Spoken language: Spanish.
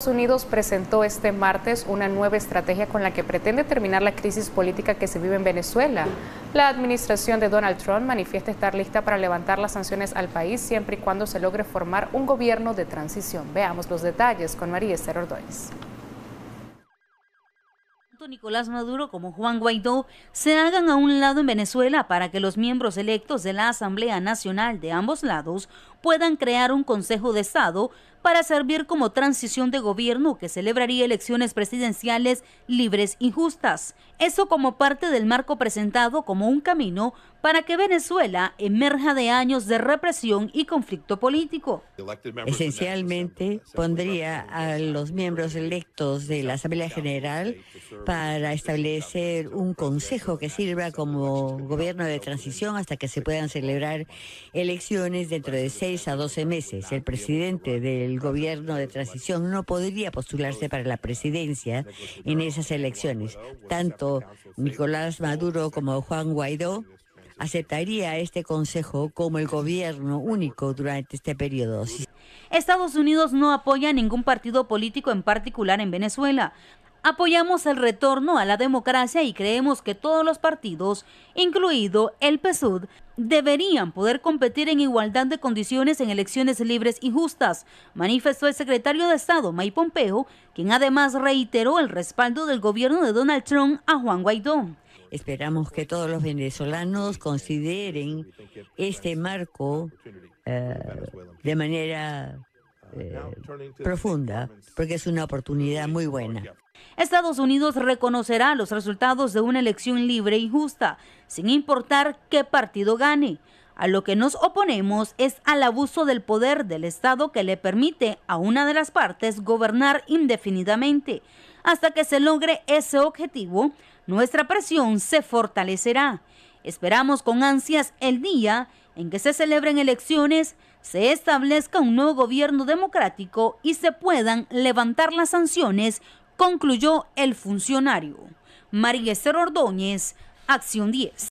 Estados Unidos presentó este martes una nueva estrategia con la que pretende terminar la crisis política que se vive en Venezuela. La administración de Donald Trump manifiesta estar lista para levantar las sanciones al país siempre y cuando se logre formar un gobierno de transición. Veamos los detalles con María Esther Ordóñez. Nicolás Maduro como Juan Guaidó se hagan a un lado en Venezuela para que los miembros electos de la Asamblea Nacional de ambos lados puedan crear un Consejo de Estado para servir como transición de gobierno que celebraría elecciones presidenciales libres y justas. Eso como parte del marco presentado como un camino para que Venezuela emerja de años de represión y conflicto político. Esencialmente pondría a los miembros electos de la Asamblea General para establecer un consejo que sirva como gobierno de transición hasta que se puedan celebrar elecciones dentro de seis a 12 meses. El presidente del gobierno de transición no podría postularse para la presidencia en esas elecciones. Tanto Nicolás Maduro como Juan Guaidó aceptaría este consejo como el gobierno único durante este periodo. Estados Unidos no apoya a ningún partido político en particular en Venezuela. Apoyamos el retorno a la democracia y creemos que todos los partidos, incluido el PSUD, deberían poder competir en igualdad de condiciones en elecciones libres y justas, manifestó el secretario de Estado Mike Pompeo, quien además reiteró el respaldo del gobierno de Donald Trump a Juan Guaidó. Esperamos que todos los venezolanos consideren este marco eh, de manera eh, profunda, porque es una oportunidad muy buena. Estados Unidos reconocerá los resultados de una elección libre y justa, sin importar qué partido gane. A lo que nos oponemos es al abuso del poder del Estado que le permite a una de las partes gobernar indefinidamente. Hasta que se logre ese objetivo, nuestra presión se fortalecerá. Esperamos con ansias el día en que se celebren elecciones, se establezca un nuevo gobierno democrático y se puedan levantar las sanciones concluyó el funcionario. Esther Ordóñez, Acción 10.